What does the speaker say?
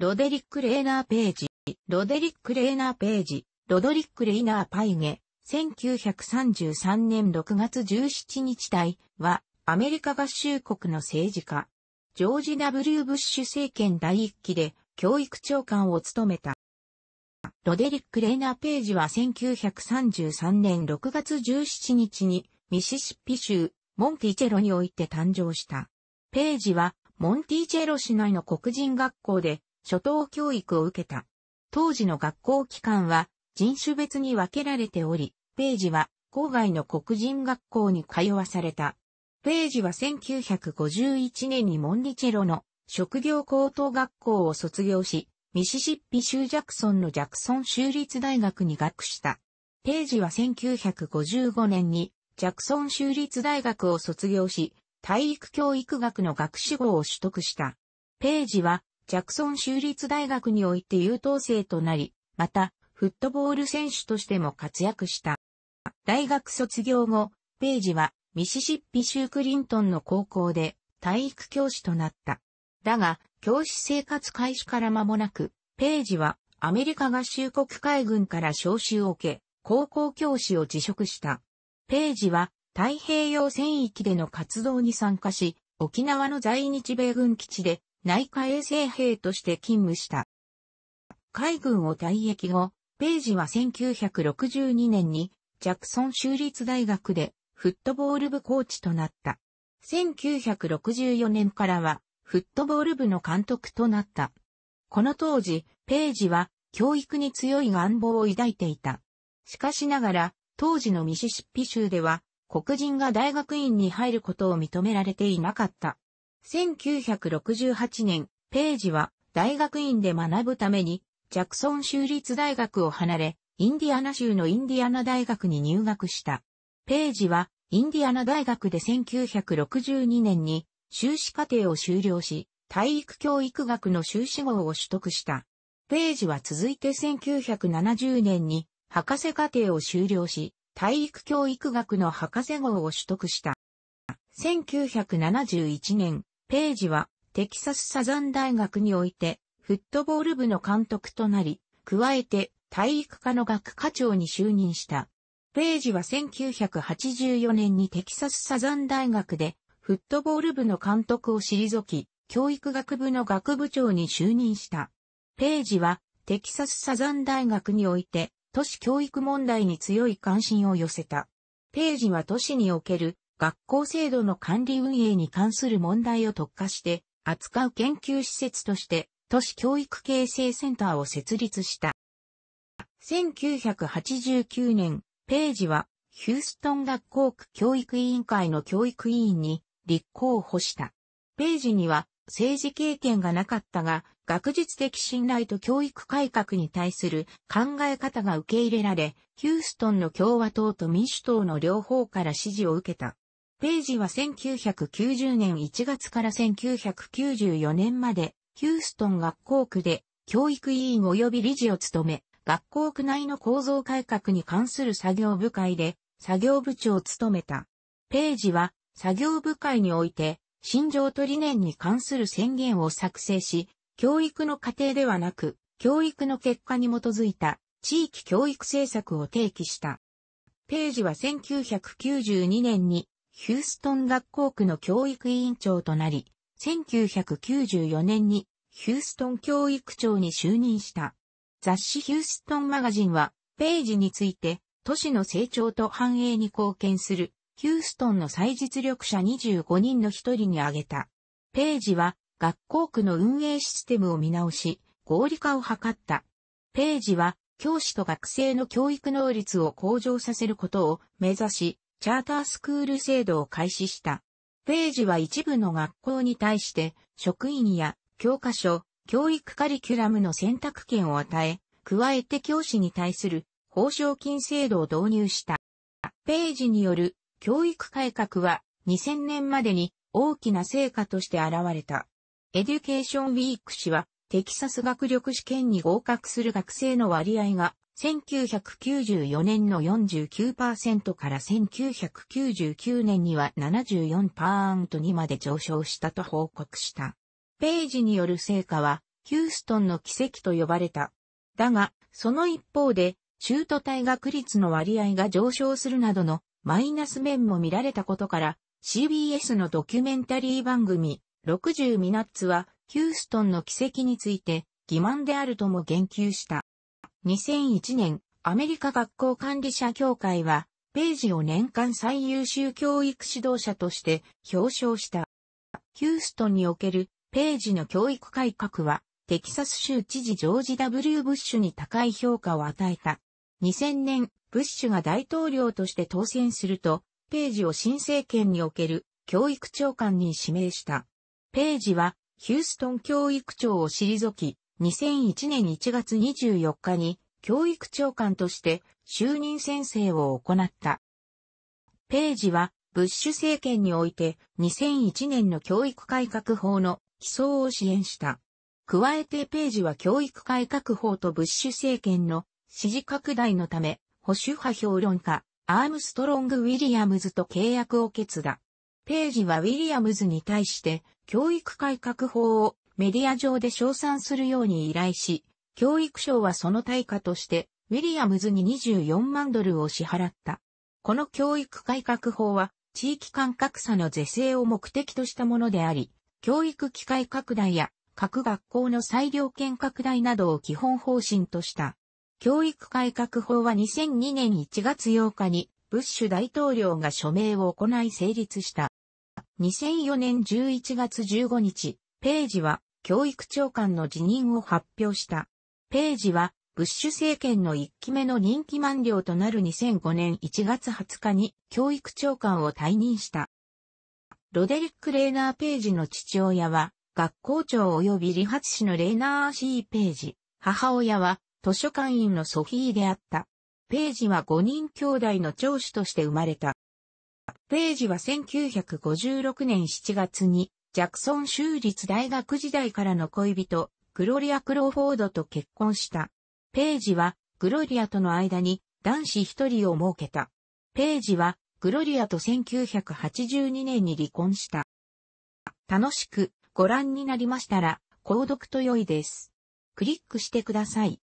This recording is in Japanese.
ロデリック・レーナー・ページ、ロデリック・レーナー・ページ、ロドリック・レイナー・パイゲ、1933年6月17日台は、アメリカ合衆国の政治家、ジョージ・ W・ ブッシュ政権第一期で教育長官を務めた。ロデリック・レーナー・ページは1933年6月17日にミシシッピ州モンティチェロにおいて誕生した。ページはモンティチェロ市内の黒人学校で初等教育を受けた。当時の学校機関は人種別に分けられており、ページは郊外の黒人学校に通わされた。ページは1951年にモンリチェロの職業高等学校を卒業し、ミシシッピ州ジャクソンのジャクソン州立大学に学した。ページは1955年にジャクソン州立大学を卒業し、体育教育学の学士号を取得した。ページはジャクソン州立大学において優等生となり、また、フットボール選手としても活躍した。大学卒業後、ペイジはミシシッピ州クリントンの高校で体育教師となった。だが、教師生活開始から間もなく、ペイジはアメリカ合衆国海軍から招集を受け、高校教師を辞職した。ペイジは太平洋戦域での活動に参加し、沖縄の在日米軍基地で内科衛生兵として勤務した。海軍を退役後、ページは1962年にジャクソン州立大学でフットボール部コーチとなった。1964年からはフットボール部の監督となった。この当時、ページは教育に強い願望を抱いていた。しかしながら、当時のミシシッピ州では黒人が大学院に入ることを認められていなかった。1968年、ページは大学院で学ぶために、ジャクソン州立大学を離れ、インディアナ州のインディアナ大学に入学した。ページは、インディアナ大学で1962年に修士課程を修了し、体育教育学の修士号を取得した。ページは続いて1970年に博士課程を修了し、体育教育学の博士号を取得した。1971年、ページはテキサスサザン大学においてフットボール部の監督となり、加えて体育科の学科長に就任した。ページは1984年にテキサスサザン大学でフットボール部の監督を退き、教育学部の学部長に就任した。ページはテキサスサザン大学において都市教育問題に強い関心を寄せた。ページは都市における学校制度の管理運営に関する問題を特化して扱う研究施設として都市教育形成センターを設立した。1989年、ページはヒューストン学校区教育委員会の教育委員に立候補した。ページには政治経験がなかったが、学術的信頼と教育改革に対する考え方が受け入れられ、ヒューストンの共和党と民主党の両方から支持を受けた。ページは1990年1月から1994年まで、ヒューストン学校区で教育委員及び理事を務め、学校区内の構造改革に関する作業部会で作業部長を務めた。ページは作業部会において、心情と理念に関する宣言を作成し、教育の過程ではなく、教育の結果に基づいた地域教育政策を提起した。ページは1992年にヒューストン学校区の教育委員長となり、1994年にヒューストン教育長に就任した。雑誌ヒューストンマガジンは、ページについて、都市の成長と繁栄に貢献する、ヒューストンの最実力者25人の一人に挙げた。ページは、学校区の運営システムを見直し、合理化を図った。ページは、教師と学生の教育能率を向上させることを目指し、チャータースクール制度を開始した。ページは一部の学校に対して、職員や教科書、教育カリキュラムの選択権を与え、加えて教師に対する報奨金制度を導入した。ページによる教育改革は2000年までに大きな成果として現れた。エデュケーションウィーク氏はテキサス学力試験に合格する学生の割合が1994年の49%から1999年には74%にまで上昇したと報告した。ページによる成果は、ヒューストンの奇跡と呼ばれた。だが、その一方で、中途退学率の割合が上昇するなどのマイナス面も見られたことから、CBS のドキュメンタリー番組、60ミナッツは、ヒューストンの奇跡について、欺瞞であるとも言及した。2001年、アメリカ学校管理者協会は、ページを年間最優秀教育指導者として表彰した。ヒューストンにおけるページの教育改革は、テキサス州知事ジョージ・ W・ ブッシュに高い評価を与えた。2000年、ブッシュが大統領として当選すると、ページを新政権における教育長官に指名した。ページは、ヒューストン教育長を退き、2001年1月24日に教育長官として就任宣誓を行った。ページはブッシュ政権において2001年の教育改革法の起草を支援した。加えてページは教育改革法とブッシュ政権の支持拡大のため保守派評論家アームストロング・ウィリアムズと契約を決断。ページはウィリアムズに対して教育改革法をメディア上で称賛するように依頼し、教育省はその対価として、ウィリアムズに24万ドルを支払った。この教育改革法は、地域間格差の是正を目的としたものであり、教育機会拡大や各学校の裁量権拡大などを基本方針とした。教育改革法は2002年1月8日にブッシュ大統領が署名を行い成立した。2004年11月15日、ページは教育長官の辞任を発表した。ページは、ブッシュ政権の1期目の任期満了となる2005年1月20日に教育長官を退任した。ロデリック・レーナー・ページの父親は、学校長及び理髪師のレーナー・アシー・ページ、母親は図書館員のソフィーであった。ページは5人兄弟の長子として生まれた。ページは1956年7月にジャクソン州立大学時代からの恋人、グロリア・クローフォードと結婚した。ページは、グロリアとの間に男子一人を設けた。ページは、グロリアと1982年に離婚した。楽しくご覧になりましたら、購読と良いです。クリックしてください。